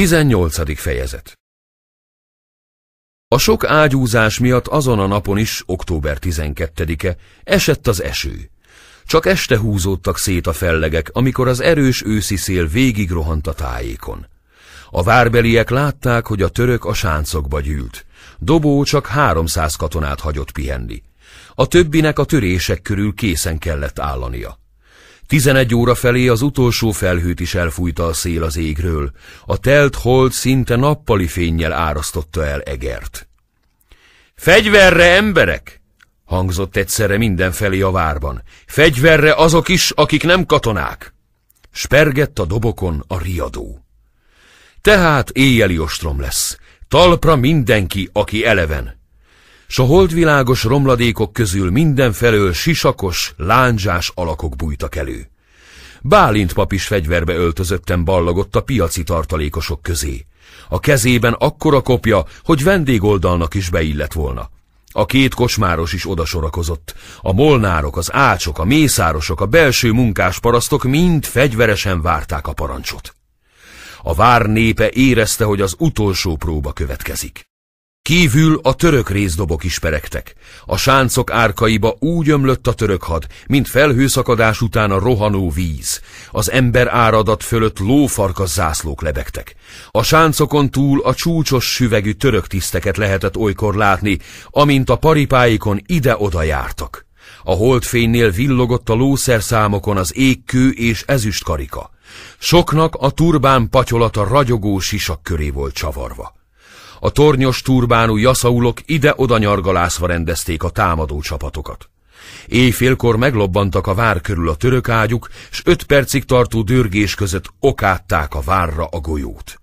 18. fejezet A sok ágyúzás miatt azon a napon is, október 12-e, esett az eső. Csak este húzódtak szét a fellegek, amikor az erős őszi szél végig rohant a tájékon. A várbeliek látták, hogy a török a sáncokba gyűlt. Dobó csak 300 katonát hagyott pihenni. A többinek a törések körül készen kellett állania. Tizenegy óra felé az utolsó felhőt is elfújta a szél az égről. A telt hold szinte nappali fényjel árasztotta el Egert. Fegyverre, emberek! hangzott egyszerre mindenfelé a várban. Fegyverre azok is, akik nem katonák! Spergett a dobokon a riadó. Tehát éjjeli ostrom lesz. Talpra mindenki, aki eleven s a holdvilágos romladékok közül mindenfelől sisakos, lándzsás alakok bújtak elő. Bálint pap is fegyverbe öltözötten ballagott a piaci tartalékosok közé. A kezében akkora kopja, hogy vendégoldalnak is beillett volna. A két kocsmáros is odasorakozott. A molnárok, az ácsok, a mészárosok, a belső munkásparasztok mind fegyveresen várták a parancsot. A vár népe érezte, hogy az utolsó próba következik. Kívül a török részdobok is peregtek. A sáncok árkaiba úgy ömlött a török had, mint felhőszakadás után a rohanó víz. Az ember áradat fölött lófarkas zászlók lebegtek. A sáncokon túl a csúcsos süvegű török tiszteket lehetett olykor látni, amint a paripáikon ide-oda jártak. A holdfénynél villogott a lószerszámokon az égkő és ezüst karika. Soknak a turbán patyolata ragyogó sisak köré volt csavarva. A tornyos turbánú jaszaulok ide-oda nyargalászva rendezték a támadó csapatokat. Éjfélkor meglobbantak a vár körül a török ágyuk, s öt percig tartó dörgés között okátták a várra a golyót.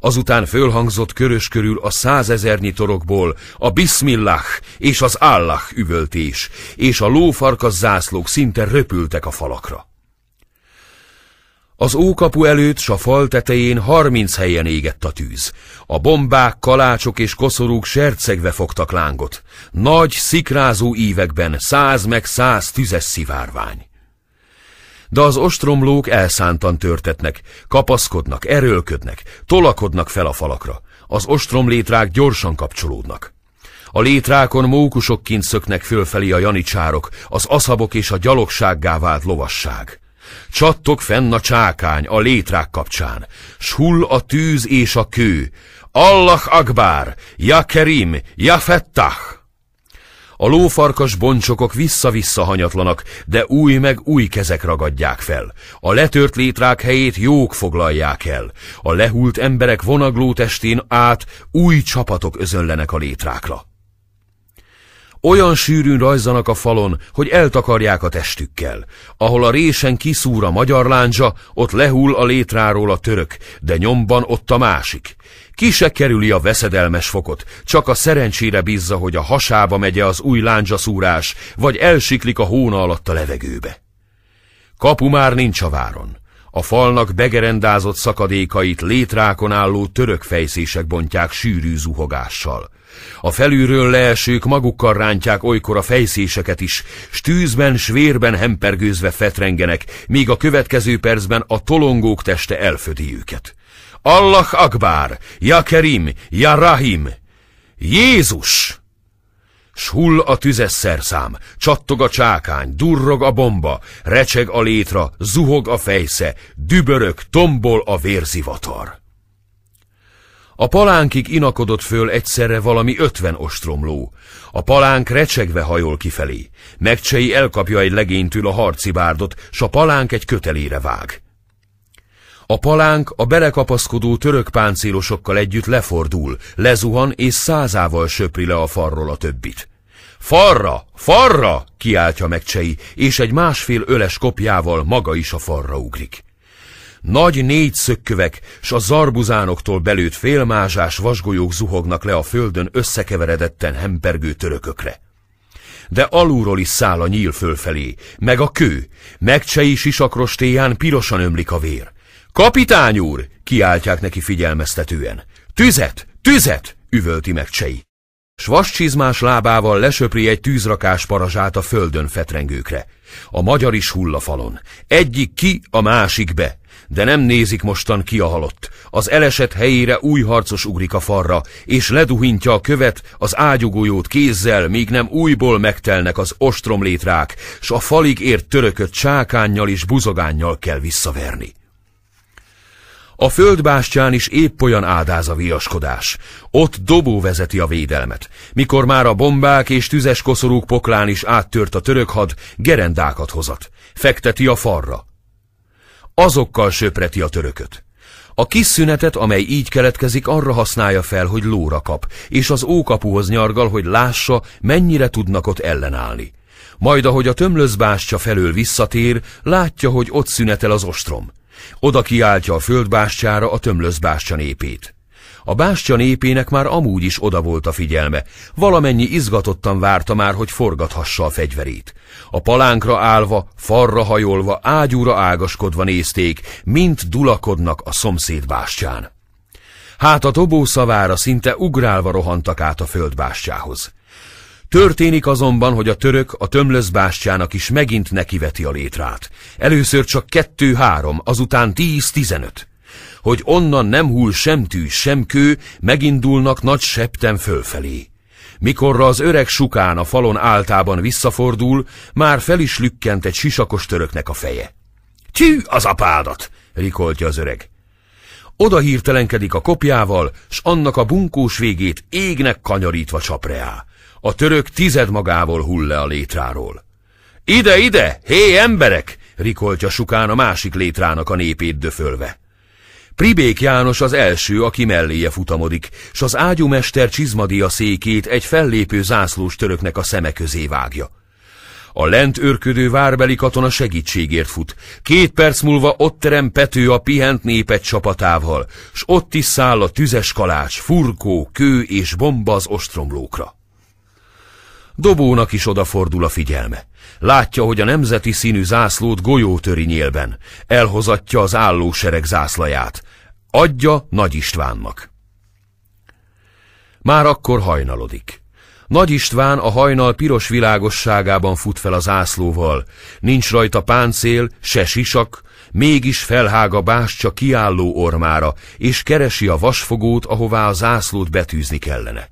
Azután fölhangzott körös körül a százezernyi torokból a Bismillah és az Allah üvöltés, és a lófarkas zászlók szinte röpültek a falakra. Az ókapu előtt s a fal tetején harminc helyen égett a tűz. A bombák, kalácsok és koszorúk sercegve fogtak lángot. Nagy, szikrázó ívekben száz meg száz tüzes szivárvány. De az ostromlók elszántan törtetnek, kapaszkodnak, erőlködnek, tolakodnak fel a falakra. Az ostromlétrák gyorsan kapcsolódnak. A létrákon mókusokként szöknek fölfelé a janicsárok, az aszabok és a gyalogsággá vált lovasság. Csattog fenn a csákány a létrák kapcsán, s hull a tűz és a kő. Allah Akbar, Ja Kerim, Ja Fettah! A lófarkas boncsokok vissza-vissza hanyatlanak, de új meg új kezek ragadják fel. A letört létrák helyét jók foglalják el. A lehult emberek vonagló testén át új csapatok özönlenek a létrákra. Olyan sűrűn rajzanak a falon, hogy eltakarják a testükkel. Ahol a résen kiszúr a magyar lándzsa, ott lehull a létráról a török, de nyomban ott a másik. Ki se kerüli a veszedelmes fokot, csak a szerencsére bízza, hogy a hasába megye az új szúrás, vagy elsiklik a hóna alatt a levegőbe. Kapu már nincs a váron. A falnak begerendázott szakadékait létrákon álló török fejszések bontják sűrű zuhogással. A felülről leesők magukkal rántják olykor a fejszéseket is, stűzben, svérben hempergőzve fetrengenek, míg a következő percben a tolongók teste elfödi őket. Allah Akbar! Ja Kerim! Ja Rahim! Jézus! S hull a tüzes szerszám, csattog a csákány, durrog a bomba, recseg a létra, zuhog a fejsze, dübörök tombol a vérzivatar. A palánkig inakodott föl egyszerre valami ötven ostromló. A palánk recsegve hajol kifelé. Megcsei elkapja egy legénytől a harci bárdot, s a palánk egy kötelére vág. A palánk a belekapaszkodó török páncélosokkal együtt lefordul, lezuhan és százával söpri le a farról a többit. Farra! Farra! kiáltja meg Csei, és egy másfél öles kopjával maga is a farra ugrik. Nagy négy szökkövek, s a zarbuzánoktól belőtt félmázsás vasgolyók zuhognak le a földön összekeveredetten hempergő törökökre. De alulról is száll a nyíl fölfelé, meg a kő, meg Csei sisakrostéján pirosan ömlik a vér. Kapitány úr! kiáltják neki figyelmeztetően. Tüzet! Tüzet! üvölti meg Csei. S vascsizmás lábával lesöpri egy tűzrakás parazsát a földön fetrengőkre. A magyar is hull a falon. Egyik ki, a másik be. De nem nézik mostan ki a halott. Az elesett helyére új harcos ugrik a farra, és leduhintja a követ, az ágyugójót kézzel, míg nem újból megtelnek az ostromlétrák, s a falig ért törököt csákánnyal és buzogánnyal kell visszaverni. A földbástyán is épp olyan áldáz a viaskodás. Ott dobó vezeti a védelmet. Mikor már a bombák és tüzes koszorúk poklán is áttört a török had, gerendákat hozat. Fekteti a farra. Azokkal söpreti a törököt. A kis szünetet, amely így keletkezik, arra használja fel, hogy lóra kap, és az ókapuhoz nyargal, hogy lássa, mennyire tudnak ott ellenállni. Majd ahogy a tömlözbástya felől visszatér, látja, hogy ott szünetel az ostrom. Oda kiáltja a földbástyára a tömlözbástya népét. A bástya népének már amúgy is oda volt a figyelme, valamennyi izgatottan várta már, hogy forgathassa a fegyverét. A palánkra állva, farra hajolva, ágyúra ágaskodva nézték, mint dulakodnak a szomszéd bástyán. Hát a tobó szavára szinte ugrálva rohantak át a földbástyához. Történik azonban, hogy a török a tömlöz bástyának is megint nekiveti a létrát. Először csak kettő-három, azután tíz-tizenöt. Hogy onnan nem hull sem tűz, sem kő, megindulnak nagy septen fölfelé. Mikorra az öreg sukán a falon áltában visszafordul, már fel is lükkent egy sisakos töröknek a feje. Tű az apádat! rikoltja az öreg. Oda hirtelenkedik a kopjával, s annak a bunkós végét égnek kanyarítva csapreá. A török tized magával hull le a létráról. Ide, ide, hé emberek! rikoltja sukán a másik létrának a népét döfölve. Pribék János az első, aki melléje futamodik, s az ágyúmester csizmadia székét egy fellépő zászlós töröknek a szeme közé vágja. A lent őrködő várbeli katona segítségért fut. Két perc múlva ott terem Pető a pihent népet csapatával, s ott is száll a tüzes kalács, furkó, kő és bomba az ostromlókra. Dobónak is odafordul a figyelme. Látja, hogy a nemzeti színű zászlót golyótöri nyélben. Elhozatja az állósereg zászlaját. Adja Nagy Istvánnak. Már akkor hajnalodik. Nagy István a hajnal piros világosságában fut fel az ászlóval. Nincs rajta páncél, se sisak, mégis felhág a bástya kiálló ormára, és keresi a vasfogót, ahová a zászlót betűzni kellene.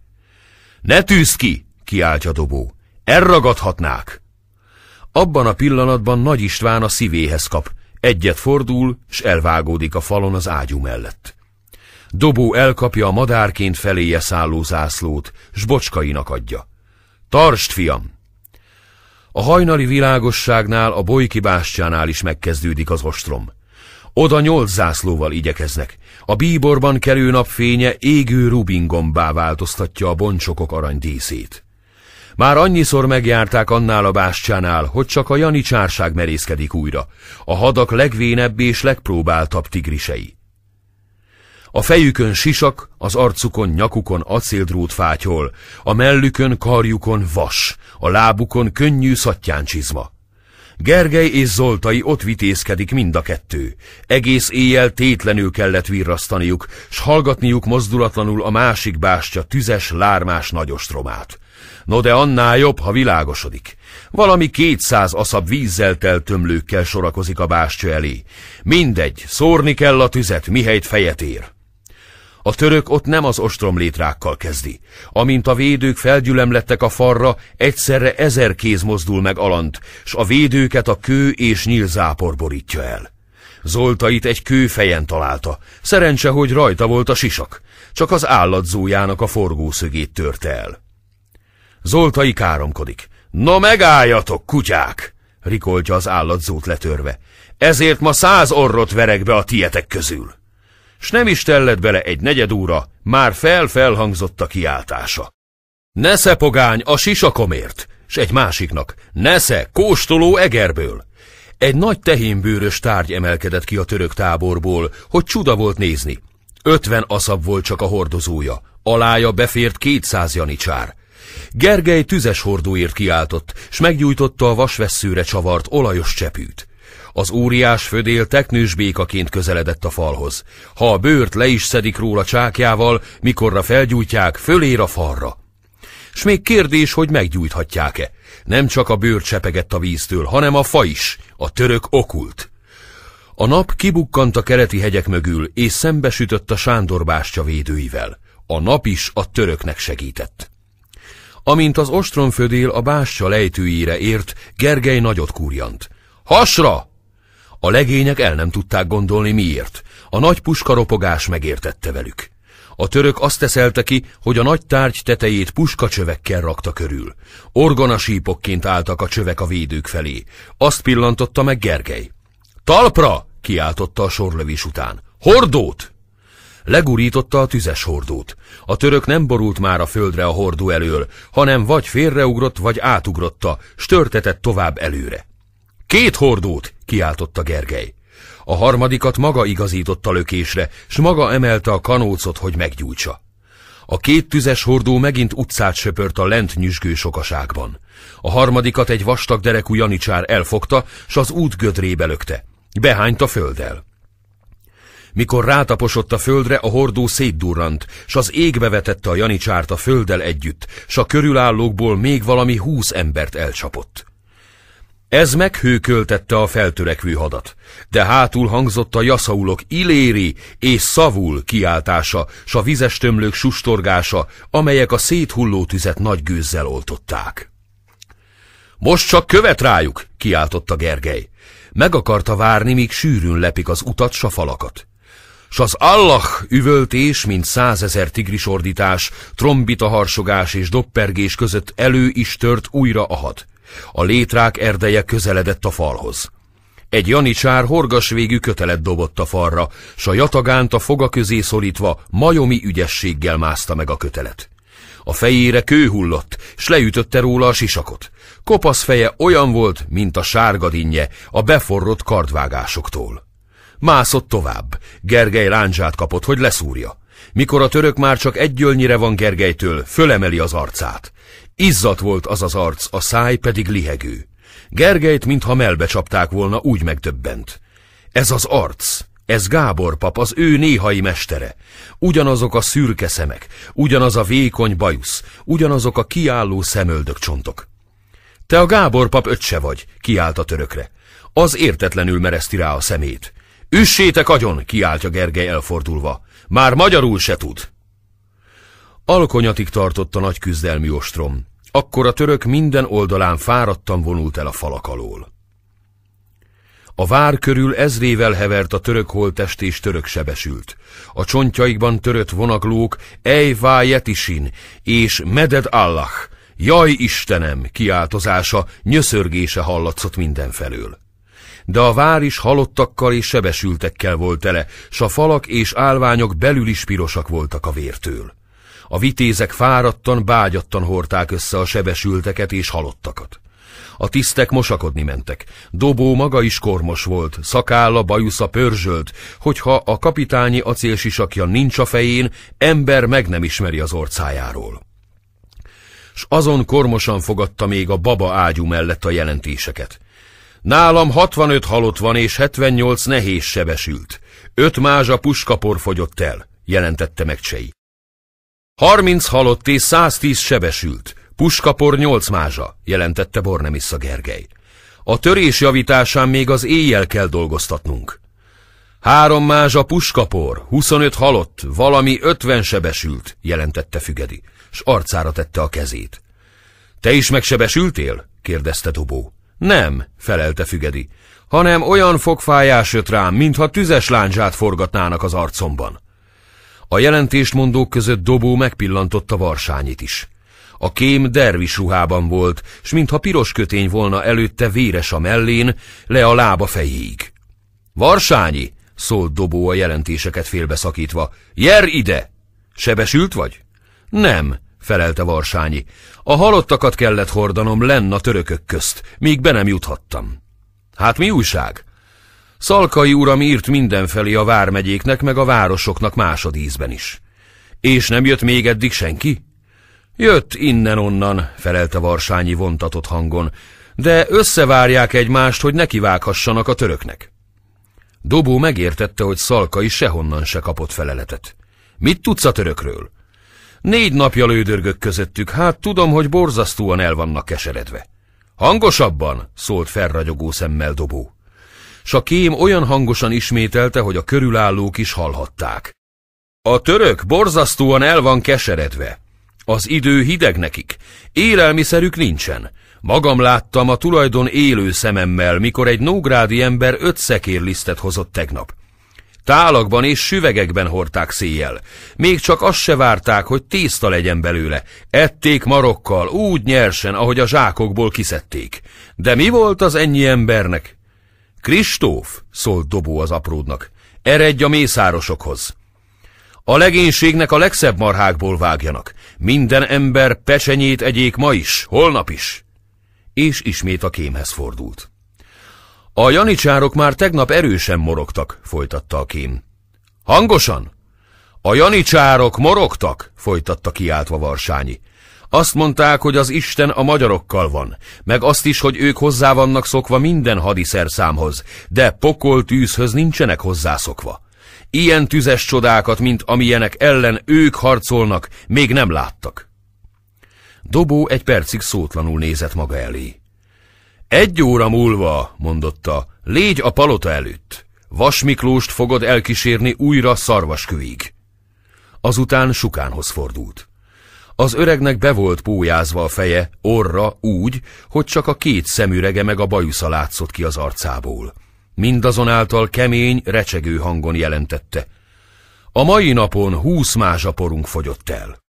Ne tűz ki! kiáltja Dobó. Elragadhatnák! Abban a pillanatban Nagy István a szívéhez kap, egyet fordul, s elvágódik a falon az ágyú mellett. Dobó elkapja a madárként feléje szálló zászlót, s bocskainak adja. Tarst, fiam! A hajnali világosságnál, a bolyki bástyánál is megkezdődik az ostrom. Oda nyolc zászlóval igyekeznek. A bíborban kerül napfénye égő rubingombá változtatja a boncsokok aranydíszét. Már annyiszor megjárták annál a bástyánál, hogy csak a janicsárság merészkedik újra, a hadak legvénebb és legpróbáltabb tigrisei. A fejükön sisak, az arcukon, nyakukon acéldrót fátyol, a mellükön, karjukon vas, a lábukon könnyű szattyáncsizma. Gergely és Zoltai ott vitézkedik mind a kettő. Egész éjjel tétlenül kellett virrasztaniuk, s hallgatniuk mozdulatlanul a másik bástya tüzes, lármás nagyostromát. No de annál jobb, ha világosodik. Valami kétszáz aszab vízzel telt tömlőkkel sorakozik a bástya elé. Mindegy, szórni kell a tüzet, mihelyt fejet ér. A török ott nem az ostromlétrákkal kezdi. Amint a védők felgyülemlettek a farra, egyszerre ezer kéz mozdul meg alant, s a védőket a kő és nyílzápor borítja el. Zoltait egy kő fejen találta. Szerencse, hogy rajta volt a sisak. Csak az állatzójának a forgószögét törte el. Zoltai káromkodik. No megálljatok, kutyák! rikoltja az állatzót letörve. Ezért ma száz orrot verek be a tietek közül. S nem is tellett bele egy negyed óra, már fel-felhangzott a kiáltása. Nesze pogány a sisakomért, s egy másiknak, nesze, kóstoló egerből. Egy nagy tehénbőrös tárgy emelkedett ki a török táborból, hogy csuda volt nézni. Ötven aszab volt csak a hordozója, alája befért kétszáz janicsár. Gergely tüzes hordóért kiáltott, s meggyújtotta a vasvesszőre csavart olajos csepűt. Az óriás födél teknős békaként közeledett a falhoz. Ha a bőrt le is szedik róla csákjával, mikorra felgyújtják, fölér a falra. S még kérdés, hogy meggyújthatják-e. Nem csak a bőrt csepegett a víztől, hanem a fa is, a török okult. A nap kibukkant a kereti hegyek mögül, és szembesütött a Sándor bástya védőivel. A nap is a töröknek segített. Amint az ostromfödél a bássa lejtőjére ért, Gergely nagyot kúrjant. Hasra! A legények el nem tudták gondolni miért. A nagy puskaropogás megértette velük. A török azt teszelte ki, hogy a nagy tárgy tetejét puskacsövekkel rakta körül. Orgonasípokként álltak a csövek a védők felé. Azt pillantotta meg Gergely. Talpra! kiáltotta a sorlövés után. Hordót! legurította a tüzes hordót. A török nem borult már a földre a hordó elől, hanem vagy félreugrott, vagy átugrotta, störtetett tovább előre. Két hordót! kiáltotta Gergely. A harmadikat maga igazította lökésre, s maga emelte a kanócot, hogy meggyújtsa. A két tüzes hordó megint utcát söpört a lent nyüzsgő sokaságban. A harmadikat egy vastag derekú janicsár elfogta, s az út gödrébe lökte. Behányt a földdel. Mikor rátaposott a földre, a hordó szétdurrant, s az égbe vetette a janicsárt a földdel együtt, s a körülállókból még valami húsz embert elcsapott. Ez meghőköltette a feltörekvő hadat, de hátul hangzott a jaszaulok iléri és szavul kiáltása, s a vizes tömlők sustorgása, amelyek a széthulló tüzet nagy gőzzel oltották. Most csak követ rájuk, kiáltotta Gergely. Meg akarta várni, míg sűrűn lepik az utat s a falakat s az Allah üvöltés, mint százezer tigrisordítás, trombita harsogás és doppergés között elő is tört újra a had. A létrák erdeje közeledett a falhoz. Egy janicsár horgasvégű kötelet dobott a falra, s a jatagánt a foga közé szorítva majomi ügyességgel mászta meg a kötelet. A fejére kő hullott, s leütötte róla a sisakot. Kopasz feje olyan volt, mint a sárga dinnye, a beforrott kardvágásoktól. Mászott tovább. Gergely láncsát kapott, hogy leszúrja. Mikor a török már csak egy gyölnyire van Gergelytől, fölemeli az arcát. Izzat volt az az arc, a száj pedig lihegő. Gergelyt, mintha melbe csapták volna, úgy megdöbbent. Ez az arc, ez Gábor pap, az ő néhai mestere. Ugyanazok a szürke szemek, ugyanaz a vékony bajusz, ugyanazok a kiálló szemöldök csontok. Te a Gábor pap öccse vagy, kiállt a törökre. Az értetlenül mereszti rá a szemét. Üssétek agyon, kiáltja Gergely elfordulva. Már magyarul se tud. Alkonyatig tartott a nagy küzdelmi ostrom. Akkor a török minden oldalán fáradtan vonult el a falak alól. A vár körül ezrével hevert a török holtest és török sebesült. A csontjaikban törött vonaglók Ejvá vájetisin és Meded Allah, jaj Istenem kiáltozása, nyöszörgése hallatszott mindenfelől de a vár is halottakkal és sebesültekkel volt tele, s a falak és álványok belül is pirosak voltak a vértől. A vitézek fáradtan, bágyattan hordták össze a sebesülteket és halottakat. A tisztek mosakodni mentek. Dobó maga is kormos volt, szakálla, bajusza pörzsölt, hogyha a kapitányi acélsisakja nincs a fején, ember meg nem ismeri az orcájáról. S azon kormosan fogadta még a baba ágyú mellett a jelentéseket. Nálam 65 halott van és 78 nehéz sebesült. Öt mázsa puskapor fogyott el, jelentette meg Csei. 30 halott és 110 sebesült, puskapor 8 mázsa, jelentette Bornemissa Gergely. A törés javításán még az éjjel kell dolgoztatnunk. Három mázsa puskapor, 25 halott, valami 50 sebesült, jelentette Fügedi, s arcára tette a kezét. Te is megsebesültél? kérdezte Dobó. Nem, felelte Fügedi, hanem olyan fogfájás jött rám, mintha tüzes láncsát forgatnának az arcomban. A jelentést mondók között Dobó megpillantotta Varsányit is. A kém dervis ruhában volt, s mintha piros kötény volna előtte véres a mellén, le a lába fejéig. Varsányi, szólt Dobó a jelentéseket félbeszakítva, jer ide! Sebesült vagy? Nem, felelte Varsányi. A halottakat kellett hordanom lenn a törökök közt, míg be nem juthattam. Hát mi újság? Szalkai uram írt mindenfelé a vármegyéknek, meg a városoknak másodízben is. És nem jött még eddig senki? Jött innen-onnan, felelte Varsányi vontatott hangon, de összevárják egymást, hogy nekivághassanak a töröknek. Dobó megértette, hogy Szalkai sehonnan se kapott feleletet. Mit tudsz a törökről? Négy napja lődörgök közöttük, hát tudom, hogy borzasztóan el vannak keseredve. Hangosabban, szólt felragyogó szemmel dobó. kém olyan hangosan ismételte, hogy a körülállók is hallhatták. A török borzasztóan el van keseredve. Az idő hideg nekik, élelmiszerük nincsen. Magam láttam a tulajdon élő szememmel, mikor egy nógrádi ember öt szekérlisztet hozott tegnap. Tálakban és süvegekben hordták széjjel. Még csak azt se várták, hogy tészta legyen belőle. Ették marokkal, úgy nyersen, ahogy a zsákokból kiszedték. De mi volt az ennyi embernek? Kristóf, szólt Dobó az apródnak, eredj a mészárosokhoz. A legénységnek a legszebb marhákból vágjanak. Minden ember pecsenyét egyék ma is, holnap is. És ismét a kémhez fordult. A janicsárok már tegnap erősen morogtak, folytatta a kém. Hangosan! A janicsárok morogtak, folytatta kiáltva Varsányi. Azt mondták, hogy az Isten a magyarokkal van, meg azt is, hogy ők hozzá vannak szokva minden hadiszerszámhoz, de pokol tűzhöz nincsenek hozzászokva. Ilyen tüzes csodákat, mint amilyenek ellen ők harcolnak, még nem láttak. Dobó egy percig szótlanul nézett maga elé. Egy óra múlva, mondotta, légy a palota előtt. Vas Miklóst fogod elkísérni újra szarvaskőig. Azután Sukánhoz fordult. Az öregnek be volt pójázva a feje, orra úgy, hogy csak a két szemürege meg a bajusza látszott ki az arcából. Mindazonáltal kemény, recsegő hangon jelentette. A mai napon húsz mázsaporunk fogyott el.